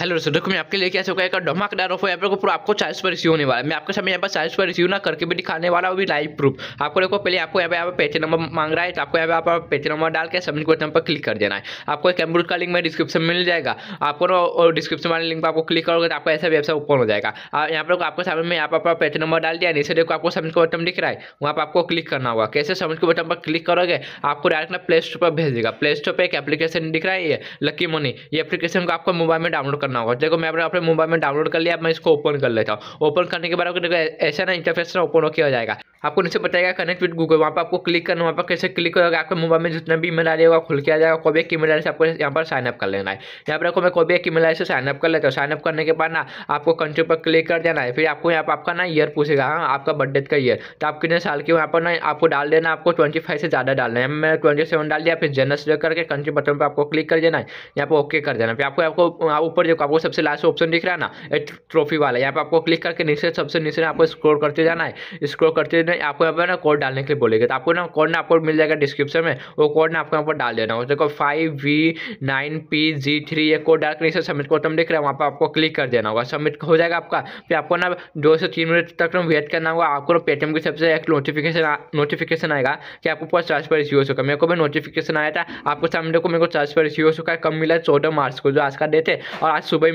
hello sir देखो मैं आपके लिए क्या चुका है एक धमाकेदार ऑफर यहाँ पर पूरा आपको चार्ज पर रिसीव होने वाला है मैं आपके सामने यहाँ पर चार्ज पर रिसीव ना करके भी दिखाने वाला वो भी लाइव प्रूफ आपको देखो पहले आपको यहाँ पे यहाँ पर पेटी नंबर मांग रहा है तो आपको यहाँ पे आप पेटी नंबर डाल के सबमिट बटन पर क्लिक कर देना है आपको एक एम्ब्रूड का लिंक में डिस्क्रिप्शन मिल जाएगा आपको डिस्क्रिप्शन वाले लिंक पर आपको क्लिक करोगे तो आपका ऐसा वेबसाइट ओपन हो जाएगा यहाँ पर आपके सामने में यहाँ पर पेटी नंबर डाल दिया नीचे देखो आपको सबमिट बटन दिख रहा है वहाँ पर आपको क्लिक करना होगा कैसे सबमिट बटन पर क्लिक करोगे आपको डायरेक्ट ना प्ले स्टोर पर भेज देगा प्ले स्टोर पर एक एप्लीकेशन दिख रहा है ये लकी मनी ये एप्लीकेशन को आपको मोबाइल में डाउनलोड करना होगा देखो मैं अपने मोबाइल में डाउनलोड कर लिया मैं इसको ओपन कर लेता हूँ ओपन करने के बाद ऐसा ना इंटरफेस ना ओपन हो जाएगा आपको नीचे बताएगा कनेक्ट विद गूगल वहाँ पर आपको क्लिक करना वहाँ पर कैसे क्लिक करोगे आपके मोबाइल में जितना भी ईमेल आ जाएगा खुल के आ जाएगा भी एक ईमेल से आपको यहाँ पर साइनअप कर लेना है यहाँ पर आपको मैं भी एक ईमेल से साइनअप कर लेता हूँ साइनअप करने के बाद ना आपको कंट्री पर क्लिक कर देना है फिर आपको यहाँ पर आपका ना ईयर पूछेगा हाँ आपका बर्थडे का ईयर तो आप कितने साल के वहाँ पर ना आपको डाल देना आपको ट्वेंटी फाइव से ज़्यादा डालना है मैंने ट्वेंटी सेवन डाल दिया फिर जनरल सिलेक्ट करके कंट्री बटन पर आपको क्लिक कर देना है यहाँ पर ओके कर देना फिर आपको आपको ऊपर देखो आपको सबसे लास्ट ऑप्शन दिख रहा है ना ट्रॉफी वाला यहाँ पर आपको क्लिक करके नीचे सबसे नीचे आपको स्क्रोल करते जाना है स्क्रोल करते ना आपको यहाँ पर ना कोड डालने के लिए बोलेगा तो आपको ना कोड ना आपको मिल जाएगा डिस्क्रिप्शन में वो कोड ना आपको यहाँ पर डाल देना देखो five V nine P G three ये कोड डाल कर इसे सबमिट को हम देख रहे हैं वहाँ पर आपको क्लिक कर देना होगा सबमिट हो जाएगा आपका फिर आपको ना दो से तीन मिनट तक ना वेट करना होगा आपको ना पेटीएम की सबसे एक नोटिफिकेशन नोटिफिकेशन आएगा कि आपको पास पर रिसीव हो चुका मेरे को भी नोटिफिकेशन आया था आपको सामने को मेरे को चार्ज पर रिसीव हो चुका है कम मिला चौदह मार्च को जो आज का डेट है और आज सुबह